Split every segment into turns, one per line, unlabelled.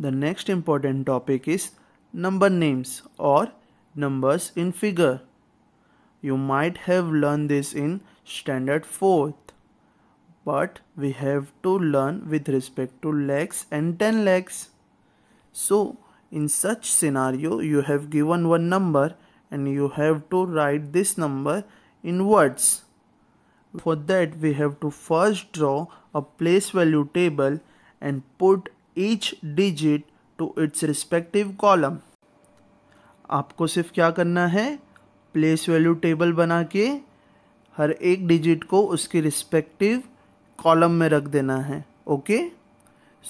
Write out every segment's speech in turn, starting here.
The next important topic is number names or numbers in figure. You might have learned this in standard 4th but we have to learn with respect to legs and 10 legs. So in such scenario you have given one number and you have to write this number in words. For that we have to first draw a place value table and put each digit to its respective column. आपको सिर्फ क्या करना है place value table बना के हर एक digit को उसके रिस्पेक्टिव कॉलम में रख देना है okay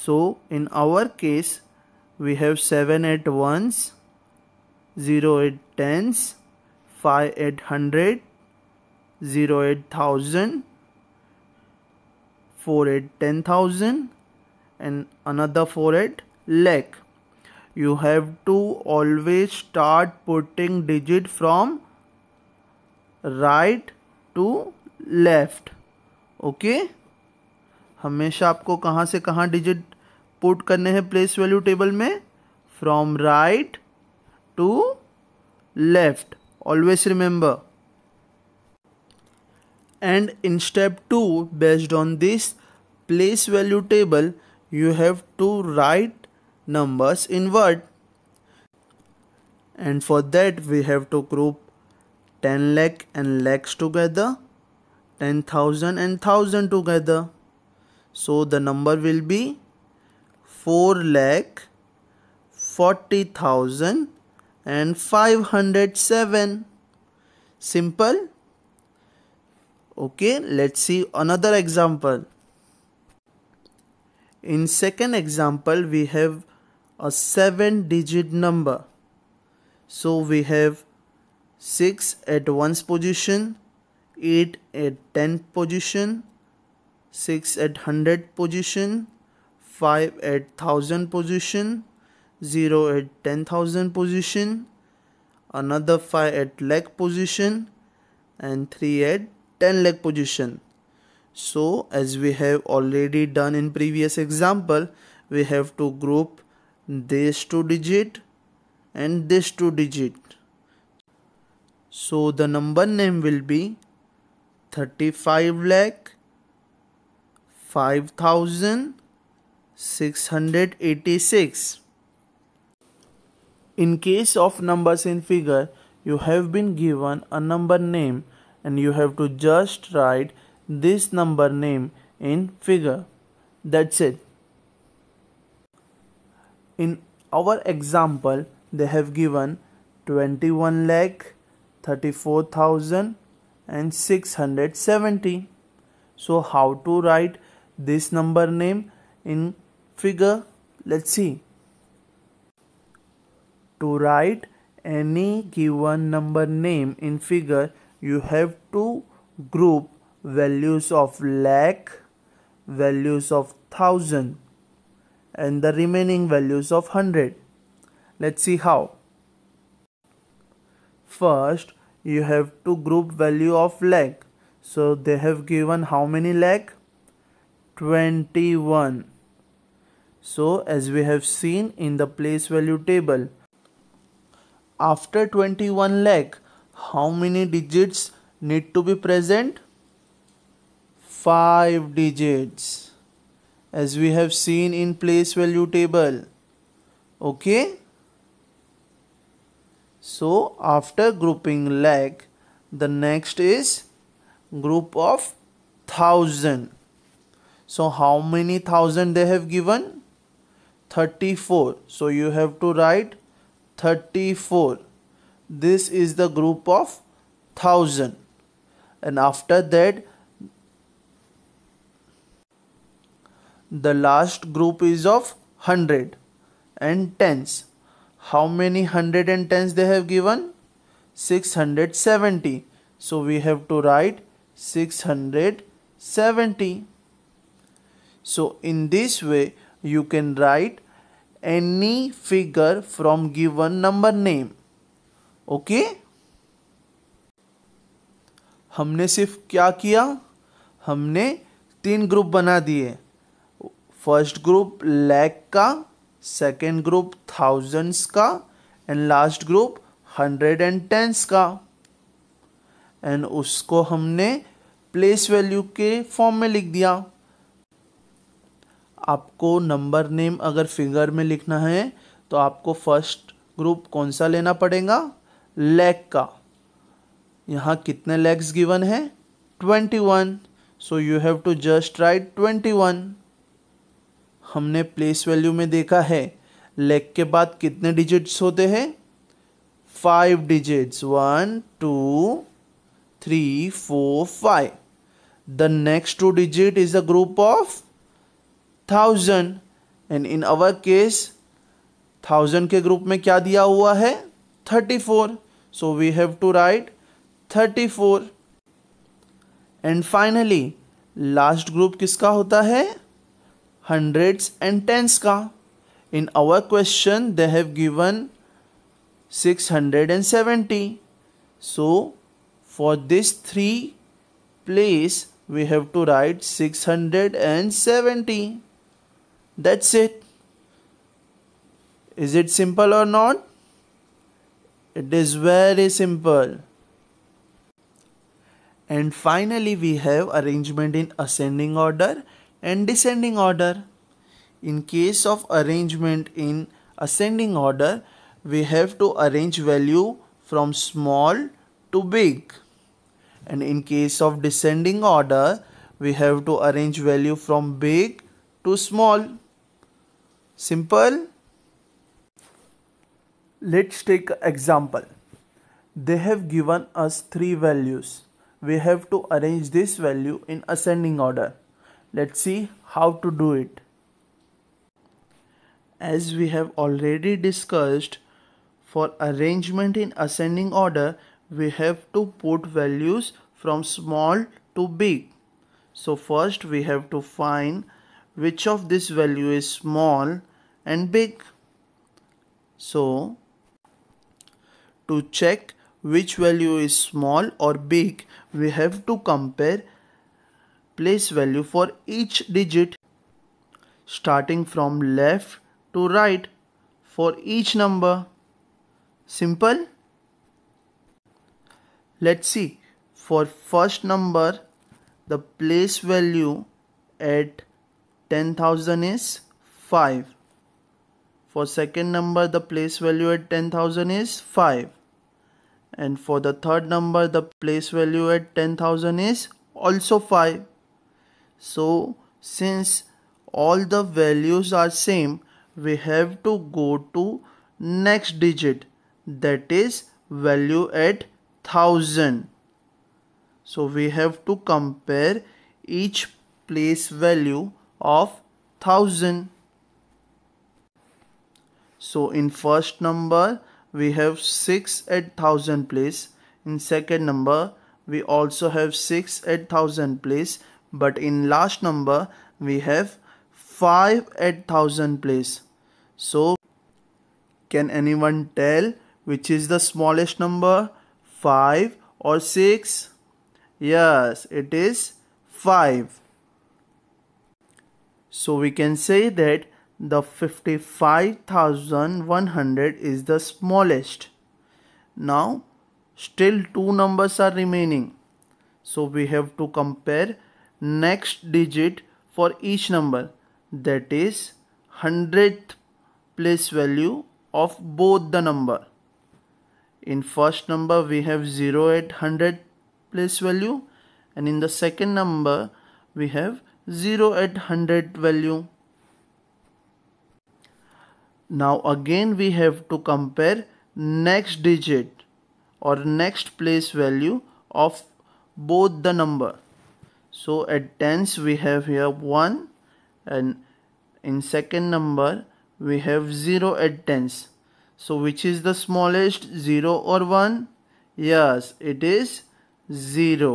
so in our case we have seven eight ones zero eight tens five eight hundred zero eight thousand four eight ten thousand and another forehead leg you have to always start putting digit from right to left okay okay? हमेशा आपको कहाँ से कहाँ digit put करने हैं place value table में from right to left always remember and in step 2 based on this place value table you have to write numbers in word and for that we have to group 10 lakh and lakhs together 10,000 and 1000 together so the number will be 4 lakh 40,000 and 507 simple okay let's see another example in second example, we have a 7 digit number. So we have 6 at 1's position, 8 at 10th position, 6 at 100 position, 5 at 1000 position, 0 at 10,000 position, another 5 at lakh position and 3 at 10 lakh position. So as we have already done in previous example, we have to group this two digit and this two digit. So the number name will be 35 lakh 5686. In case of numbers in figure, you have been given a number name and you have to just write this number name in figure. That's it. In our example, they have given 21 lakh 34,000 and 670. So how to write this number name in figure? Let's see. To write any given number name in figure, you have to group values of lakh values of thousand and the remaining values of hundred let's see how first you have to group value of lakh so they have given how many lakh 21 so as we have seen in the place value table after 21 lakh how many digits need to be present 5 digits as we have seen in place value table okay so after grouping lakh, the next is group of thousand so how many thousand they have given 34 so you have to write 34 this is the group of thousand and after that The last group is of 100 and tens. How many 100 and tens they have given? 670. So we have to write 670. So in this way you can write any figure from given number name. Okay? हमने सिर्फ क्या किया हमने तीन group बना दिए first group lakh का second group thousands का and last group hundred and tens का एंड उसको हमने प्लेस वैल्यू के फॉर्म में लिख दिया आपको नंबर नेम अगर फिगर में लिखना है तो आपको फर्स्ट ग्रुप कौन सा लेना पड़ेगा लेग का यहाँ कितने लेग्स गिवन है twenty one so you have to just write twenty one हमने प्लेस वैल्यू में देखा है लेग के बाद कितने डिजिट्स होते हैं five digits one two three four five the next two digit is a group of thousand and in our case thousand के ग्रुप में क्या दिया हुआ है thirty four so we have to write thirty four and finally last group किसका होता है hundreds and tens ka in our question they have given 670 so for this three place we have to write 670 that's it is it simple or not it is very simple and finally we have arrangement in ascending order and descending order. In case of arrangement in ascending order, we have to arrange value from small to big. And in case of descending order, we have to arrange value from big to small. Simple. Let's take example. They have given us three values. We have to arrange this value in ascending order let's see how to do it as we have already discussed for arrangement in ascending order we have to put values from small to big so first we have to find which of this value is small and big so to check which value is small or big we have to compare place value for each digit starting from left to right for each number. Simple? Let's see. For first number, the place value at 10,000 is 5. For second number, the place value at 10,000 is 5. And for the third number, the place value at 10,000 is also 5 so since all the values are same we have to go to next digit that is value at 1000 so we have to compare each place value of 1000 so in first number we have 6 at 1000 place in second number we also have 6 at 1000 place but in last number we have 5 at thousand place so can anyone tell which is the smallest number 5 or 6 yes it is 5 so we can say that the 55100 is the smallest now still two numbers are remaining so we have to compare next digit for each number that is hundredth place value of both the number. In first number we have 0 at 100 place value and in the second number we have 0 at 100 value. Now again we have to compare next digit or next place value of both the number so at tens we have here 1 and in second number we have 0 at tens so which is the smallest 0 or 1 yes it is 0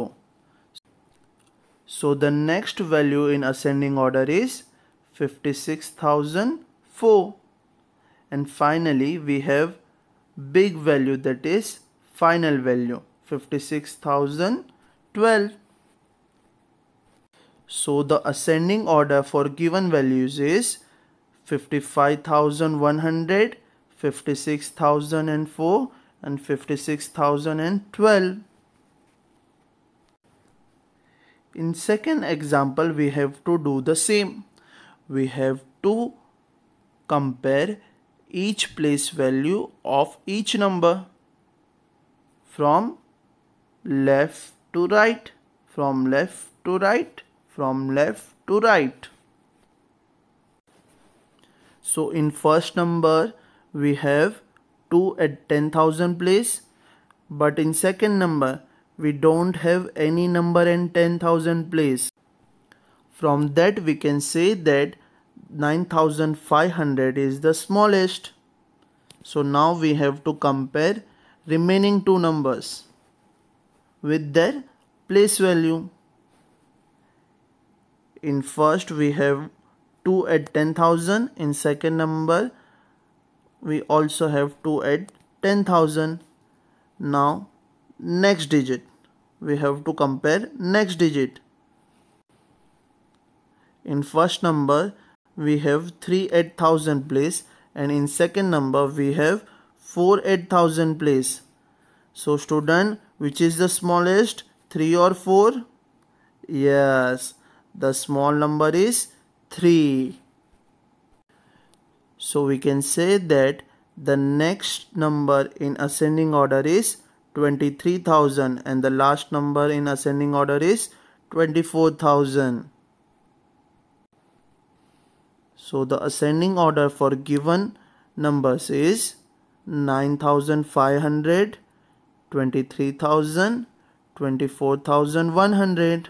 so the next value in ascending order is 56004 and finally we have big value that is final value 56012 so the ascending order for given values is 55,100, 56,004 and 56,012. In second example, we have to do the same. We have to compare each place value of each number from left to right, from left to right from left to right. So in first number we have 2 at 10,000 place but in second number we don't have any number in 10,000 place. From that we can say that 9500 is the smallest. So now we have to compare remaining two numbers with their place value in first we have 2 at 10,000 in second number we also have 2 at 10,000 now next digit we have to compare next digit in first number we have 3 at 1000 place and in second number we have 4 at 1000 place so student which is the smallest 3 or 4 yes the small number is 3. So we can say that the next number in ascending order is 23,000 and the last number in ascending order is 24,000. So the ascending order for given numbers is 9,500, 23,000, 24,100.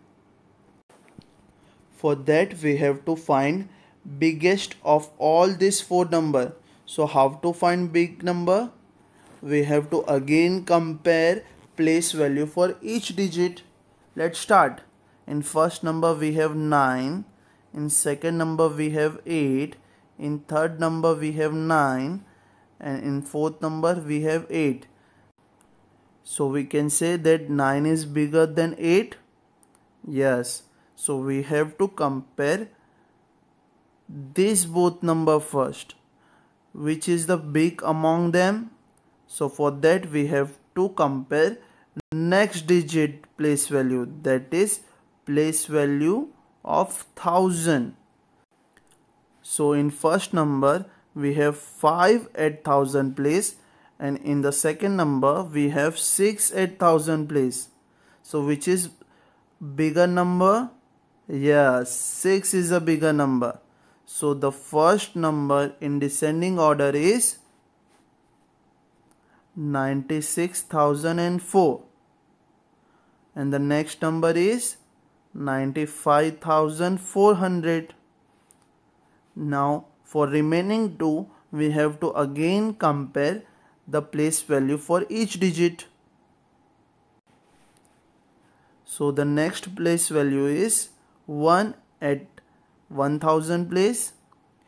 for that we have to find biggest of all these four number so how to find big number we have to again compare place value for each digit let's start in first number we have 9 in second number we have 8 in third number we have 9 and in fourth number we have 8 so we can say that 9 is bigger than 8 yes so we have to compare these both number first which is the big among them so for that we have to compare next digit place value that is place value of 1000 so in first number we have 5 at 1000 place and in the second number we have 6 at 1000 place so which is bigger number yeah, 6 is a bigger number. So the first number in descending order is 96,004 and the next number is 95,400. Now for remaining two we have to again compare the place value for each digit. So the next place value is 1 at 1000 place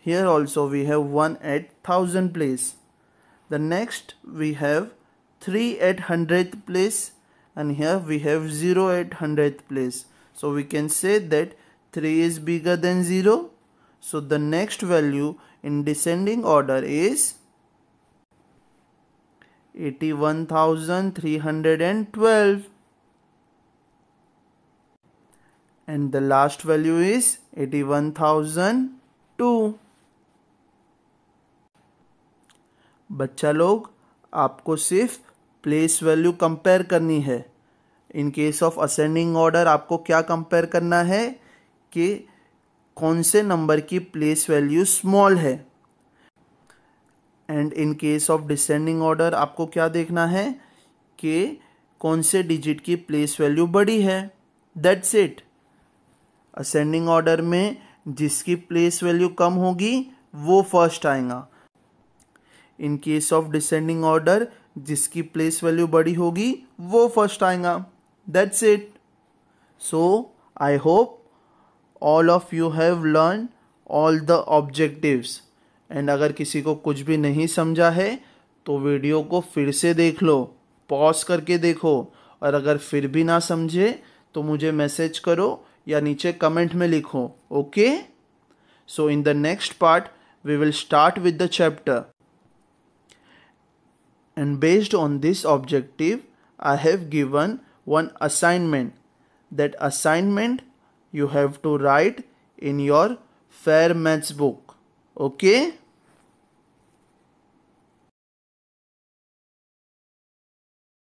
here also we have 1 at 1000 place the next we have 3 at 100th place and here we have 0 at 100th place so we can say that 3 is bigger than 0 so the next value in descending order is 81312 and the last value is 81,002 बच्चा लोग आपको सिर्फ place value compare करनी है in case of ascending order आपको क्या compare करना है कि कौन से नंबर की प्लेस वैल्यू स्मॉल है and in case of descending order आपको क्या देखना है कि कौन से डिजिट की प्लेस वैल्यू बड़ी है दैट्स इट असेंडिंग ऑर्डर में जिसकी प्लेस वैल्यू कम होगी वो फर्स्ट आएगा in case of descending order जिसकी प्लेस वैल्यू बड़ी होगी वो फर्स्ट आएगा that's it so I hope all of you have learn all the objectives and अगर किसी को कुछ भी नहीं समझा है तो वीडियो को फिर से देख लो पॉज करके देखो और अगर फिर भी ना समझे तो मुझे मैसेज करो या नीचे कमेंट में लिखो okay so in the next part we will start with the chapter and based on this objective I have given one assignment that assignment you have to write in your fair maths book okay